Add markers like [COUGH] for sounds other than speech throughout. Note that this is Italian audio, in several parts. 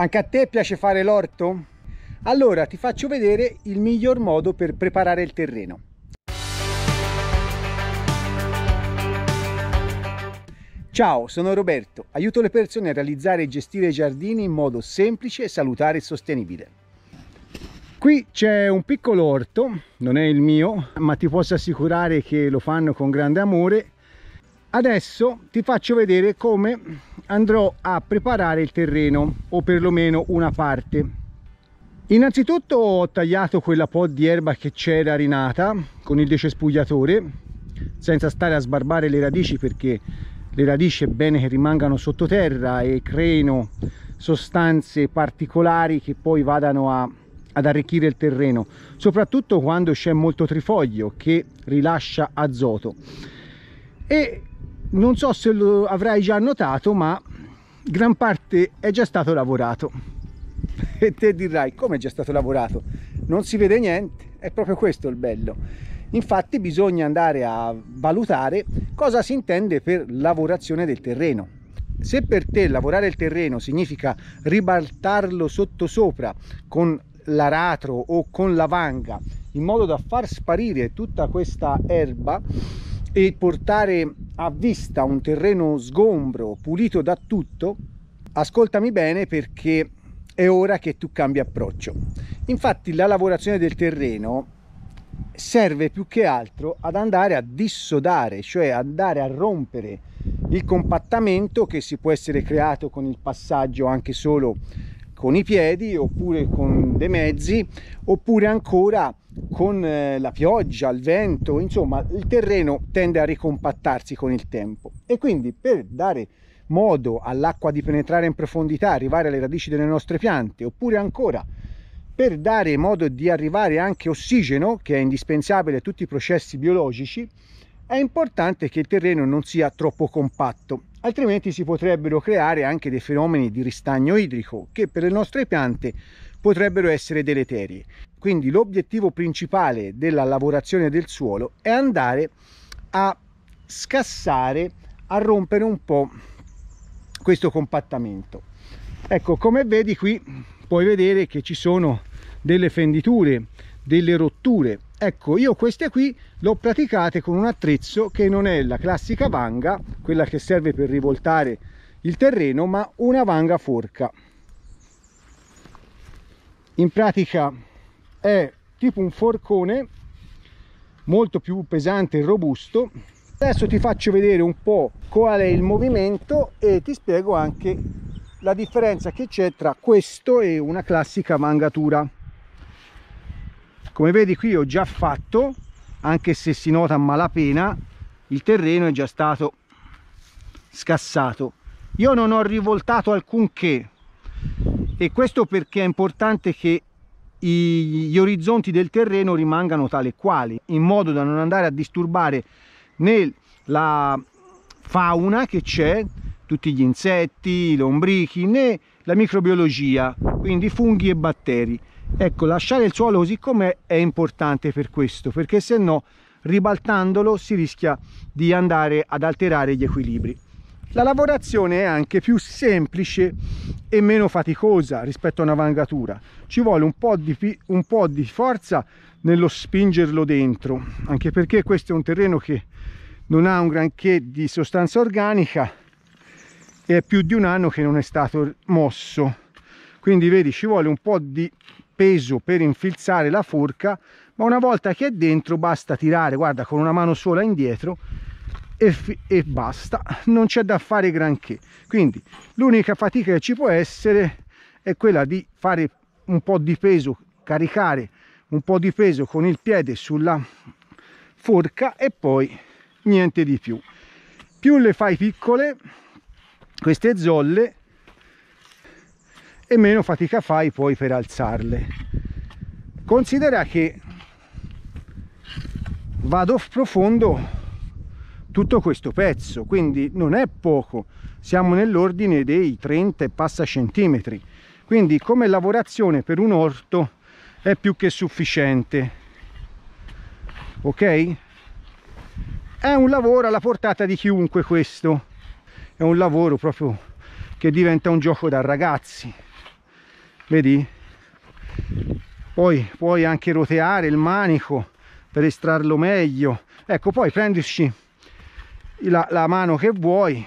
Anche a te piace fare l'orto? Allora ti faccio vedere il miglior modo per preparare il terreno. Ciao, sono Roberto, aiuto le persone a realizzare e gestire i giardini in modo semplice, salutare e sostenibile. Qui c'è un piccolo orto, non è il mio, ma ti posso assicurare che lo fanno con grande amore. Adesso ti faccio vedere come andrò a preparare il terreno o perlomeno una parte innanzitutto ho tagliato quella po' di erba che c'era rinata con il decespugliatore senza stare a sbarbare le radici perché le radici è bene che rimangano sottoterra e creino sostanze particolari che poi vadano a, ad arricchire il terreno soprattutto quando c'è molto trifoglio che rilascia azoto e non so se lo avrai già notato ma gran parte è già stato lavorato [LAUGHS] e te dirai come è già stato lavorato non si vede niente è proprio questo il bello infatti bisogna andare a valutare cosa si intende per lavorazione del terreno se per te lavorare il terreno significa ribaltarlo sotto sopra con l'aratro o con la vanga in modo da far sparire tutta questa erba e portare a vista un terreno sgombro, pulito da tutto, ascoltami bene perché è ora che tu cambi approccio. Infatti la lavorazione del terreno serve più che altro ad andare a dissodare, cioè andare a rompere il compattamento che si può essere creato con il passaggio anche solo con i piedi oppure con dei mezzi oppure ancora con eh, la pioggia, il vento, insomma il terreno tende a ricompattarsi con il tempo e quindi per dare modo all'acqua di penetrare in profondità, arrivare alle radici delle nostre piante, oppure ancora per dare modo di arrivare anche ossigeno, che è indispensabile a tutti i processi biologici, è importante che il terreno non sia troppo compatto, altrimenti si potrebbero creare anche dei fenomeni di ristagno idrico che per le nostre piante potrebbero essere deleterie. Quindi l'obiettivo principale della lavorazione del suolo è andare a scassare, a rompere un po' questo compattamento. Ecco, come vedi qui puoi vedere che ci sono delle fenditure, delle rotture. Ecco, io queste qui le ho praticate con un attrezzo che non è la classica vanga, quella che serve per rivoltare il terreno, ma una vanga forca. In pratica è tipo un forcone molto più pesante e robusto adesso ti faccio vedere un po' qual è il movimento e ti spiego anche la differenza che c'è tra questo e una classica mangatura come vedi qui ho già fatto anche se si nota a malapena il terreno è già stato scassato io non ho rivoltato alcunché e questo perché è importante che gli orizzonti del terreno rimangano tale e quali, in modo da non andare a disturbare né la fauna che c'è, tutti gli insetti, i lombrichi, né la microbiologia, quindi funghi e batteri. Ecco, lasciare il suolo così com'è è importante per questo, perché se no ribaltandolo si rischia di andare ad alterare gli equilibri la lavorazione è anche più semplice e meno faticosa rispetto a una vangatura ci vuole un po di, un po di forza nello spingerlo dentro anche perché questo è un terreno che non ha un granché di sostanza organica e è più di un anno che non è stato mosso quindi vedi ci vuole un po di peso per infilzare la forca ma una volta che è dentro basta tirare guarda con una mano sola indietro e, e basta non c'è da fare granché quindi l'unica fatica che ci può essere è quella di fare un po di peso caricare un po di peso con il piede sulla forca e poi niente di più più le fai piccole queste zolle e meno fatica fai poi per alzarle considera che vado profondo tutto questo pezzo quindi non è poco siamo nell'ordine dei 30 e passa centimetri quindi come lavorazione per un orto è più che sufficiente ok è un lavoro alla portata di chiunque questo è un lavoro proprio che diventa un gioco da ragazzi vedi poi puoi anche roteare il manico per estrarlo meglio ecco poi prenderci la, la mano che vuoi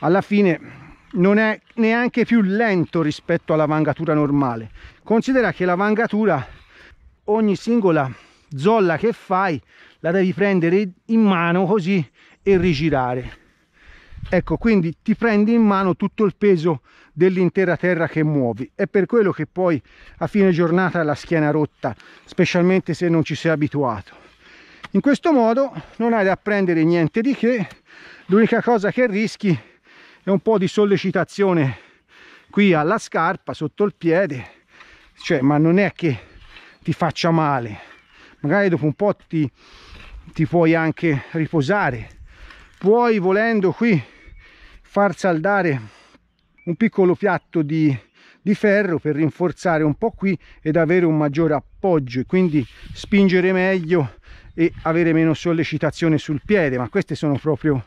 alla fine non è neanche più lento rispetto alla vangatura normale considera che la vangatura ogni singola zolla che fai la devi prendere in mano così e rigirare ecco quindi ti prendi in mano tutto il peso dell'intera terra che muovi è per quello che poi a fine giornata la schiena rotta specialmente se non ci sei abituato in questo modo non hai da prendere niente di che l'unica cosa che rischi è un po' di sollecitazione qui alla scarpa sotto il piede cioè ma non è che ti faccia male magari dopo un po' ti, ti puoi anche riposare puoi volendo qui far saldare un piccolo piatto di, di ferro per rinforzare un po' qui ed avere un maggiore appoggio e quindi spingere meglio e avere meno sollecitazione sul piede ma queste sono proprio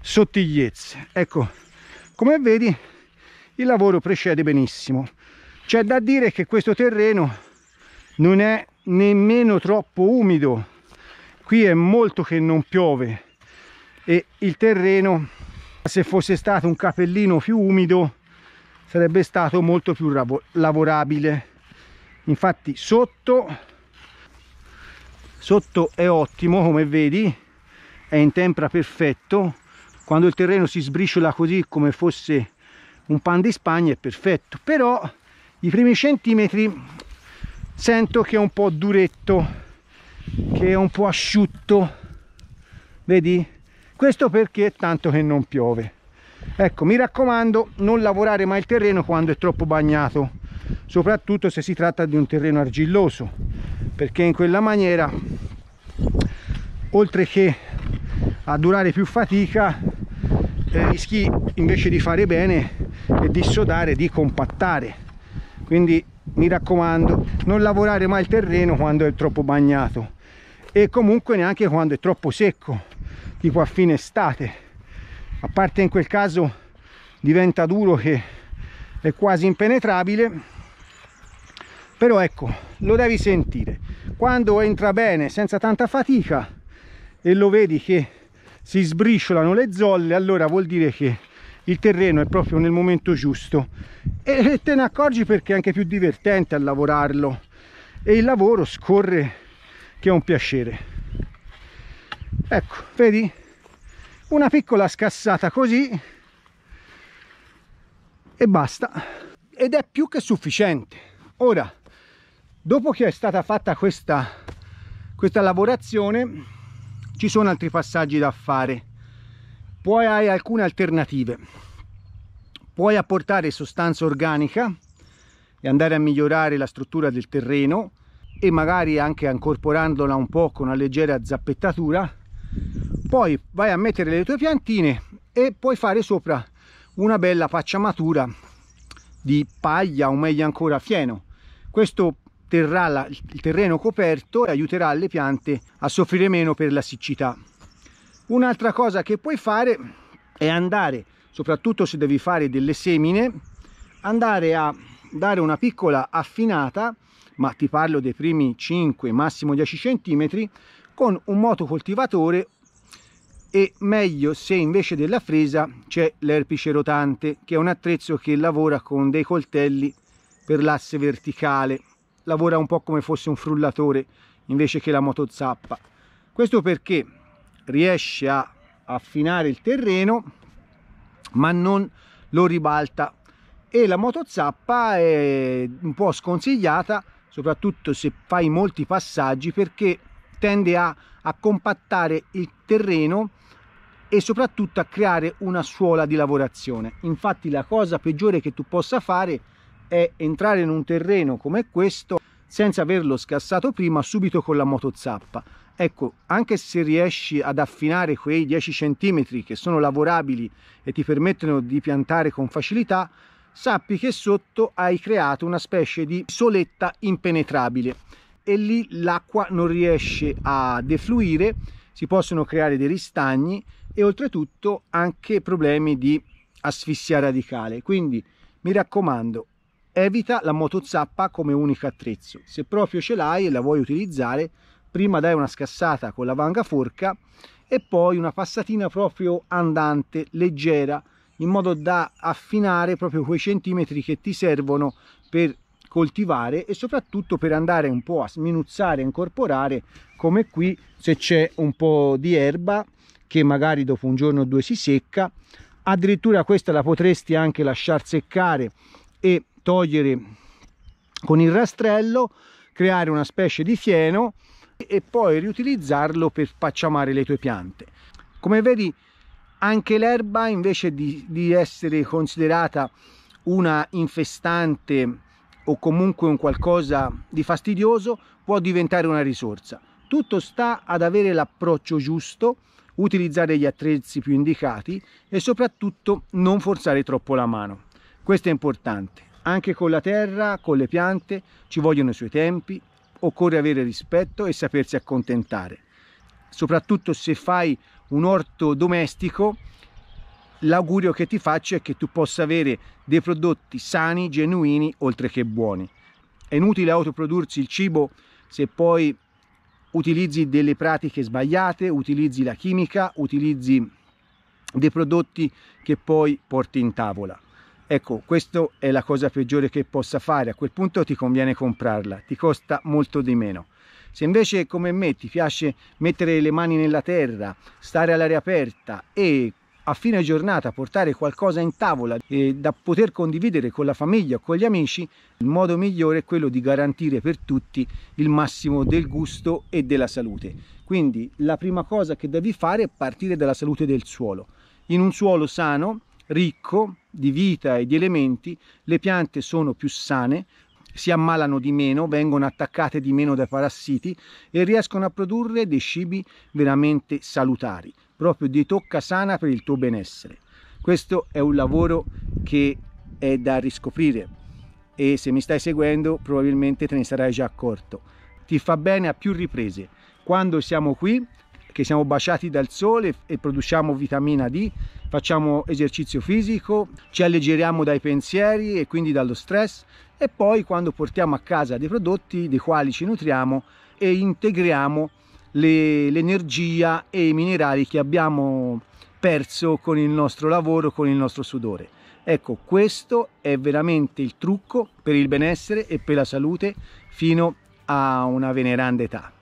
sottigliezze ecco come vedi il lavoro precede benissimo c'è da dire che questo terreno non è nemmeno troppo umido qui è molto che non piove e il terreno se fosse stato un capellino più umido sarebbe stato molto più lavorabile infatti sotto sotto è ottimo come vedi è in tempra perfetto quando il terreno si sbriciola così come fosse un pan di spagna è perfetto però i primi centimetri sento che è un po' duretto che è un po' asciutto vedi questo perché tanto che non piove ecco mi raccomando non lavorare mai il terreno quando è troppo bagnato soprattutto se si tratta di un terreno argilloso perché in quella maniera oltre che a durare più fatica eh, rischi invece di fare bene e di sodare di compattare quindi mi raccomando non lavorare mai il terreno quando è troppo bagnato e comunque neanche quando è troppo secco tipo a fine estate a parte in quel caso diventa duro che è quasi impenetrabile però ecco lo devi sentire quando entra bene senza tanta fatica e lo vedi che si sbriciolano le zolle allora vuol dire che il terreno è proprio nel momento giusto e te ne accorgi perché è anche più divertente a lavorarlo e il lavoro scorre che è un piacere ecco vedi una piccola scassata così e basta ed è più che sufficiente ora dopo che è stata fatta questa, questa lavorazione ci sono altri passaggi da fare poi hai alcune alternative puoi apportare sostanza organica e andare a migliorare la struttura del terreno e magari anche incorporandola un po' con una leggera zappettatura poi vai a mettere le tue piantine e puoi fare sopra una bella pacciamatura di paglia o meglio ancora fieno questo terrà la, il terreno coperto e aiuterà le piante a soffrire meno per la siccità. Un'altra cosa che puoi fare è andare, soprattutto se devi fare delle semine, andare a dare una piccola affinata, ma ti parlo dei primi 5, massimo 10 cm, con un motocoltivatore e meglio se invece della fresa c'è l'erpice rotante, che è un attrezzo che lavora con dei coltelli per l'asse verticale lavora un po' come fosse un frullatore invece che la motozappa. Questo perché riesce a affinare il terreno ma non lo ribalta e la motozappa è un po' sconsigliata soprattutto se fai molti passaggi perché tende a, a compattare il terreno e soprattutto a creare una suola di lavorazione infatti la cosa peggiore che tu possa fare è è entrare in un terreno come questo senza averlo scassato prima subito con la motozappa. Ecco, anche se riesci ad affinare quei 10 cm che sono lavorabili e ti permettono di piantare con facilità, sappi che sotto hai creato una specie di soletta impenetrabile e lì l'acqua non riesce a defluire, si possono creare dei ristagni e oltretutto anche problemi di asfissia radicale. Quindi mi raccomando, evita la motozappa come unico attrezzo. Se proprio ce l'hai e la vuoi utilizzare, prima dai una scassata con la vanga forca e poi una passatina proprio andante, leggera, in modo da affinare proprio quei centimetri che ti servono per coltivare e soprattutto per andare un po' a sminuzzare, a incorporare, come qui se c'è un po' di erba che magari dopo un giorno o due si secca, addirittura questa la potresti anche lasciar seccare e togliere con il rastrello, creare una specie di fieno e poi riutilizzarlo per spacciamare le tue piante. Come vedi anche l'erba invece di, di essere considerata una infestante o comunque un qualcosa di fastidioso può diventare una risorsa. Tutto sta ad avere l'approccio giusto, utilizzare gli attrezzi più indicati e soprattutto non forzare troppo la mano. Questo è importante. Anche con la terra, con le piante, ci vogliono i suoi tempi, occorre avere rispetto e sapersi accontentare. Soprattutto se fai un orto domestico, l'augurio che ti faccio è che tu possa avere dei prodotti sani, genuini, oltre che buoni. È inutile autoprodursi il cibo se poi utilizzi delle pratiche sbagliate, utilizzi la chimica, utilizzi dei prodotti che poi porti in tavola. Ecco, questa è la cosa peggiore che possa fare, a quel punto ti conviene comprarla, ti costa molto di meno. Se invece come me ti piace mettere le mani nella terra, stare all'aria aperta e a fine giornata portare qualcosa in tavola eh, da poter condividere con la famiglia o con gli amici, il modo migliore è quello di garantire per tutti il massimo del gusto e della salute. Quindi la prima cosa che devi fare è partire dalla salute del suolo. In un suolo sano, ricco, di vita e di elementi, le piante sono più sane, si ammalano di meno, vengono attaccate di meno dai parassiti e riescono a produrre dei cibi veramente salutari, proprio di tocca sana per il tuo benessere. Questo è un lavoro che è da riscoprire e se mi stai seguendo probabilmente te ne sarai già accorto. Ti fa bene a più riprese. Quando siamo qui che siamo baciati dal sole e produciamo vitamina D, facciamo esercizio fisico, ci alleggeriamo dai pensieri e quindi dallo stress e poi quando portiamo a casa dei prodotti dei quali ci nutriamo e integriamo l'energia e i minerali che abbiamo perso con il nostro lavoro, con il nostro sudore. Ecco, questo è veramente il trucco per il benessere e per la salute fino a una veneranda età.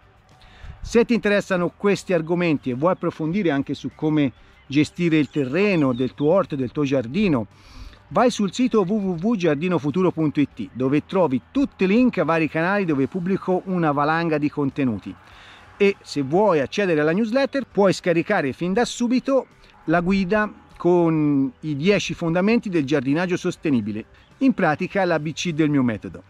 Se ti interessano questi argomenti e vuoi approfondire anche su come gestire il terreno del tuo orto, del tuo giardino, vai sul sito www.giardinofuturo.it dove trovi tutti i link a vari canali dove pubblico una valanga di contenuti. E se vuoi accedere alla newsletter puoi scaricare fin da subito la guida con i 10 fondamenti del giardinaggio sostenibile, in pratica l'ABC del mio metodo.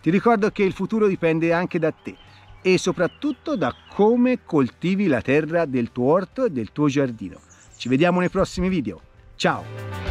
Ti ricordo che il futuro dipende anche da te e soprattutto da come coltivi la terra del tuo orto e del tuo giardino. Ci vediamo nei prossimi video. Ciao!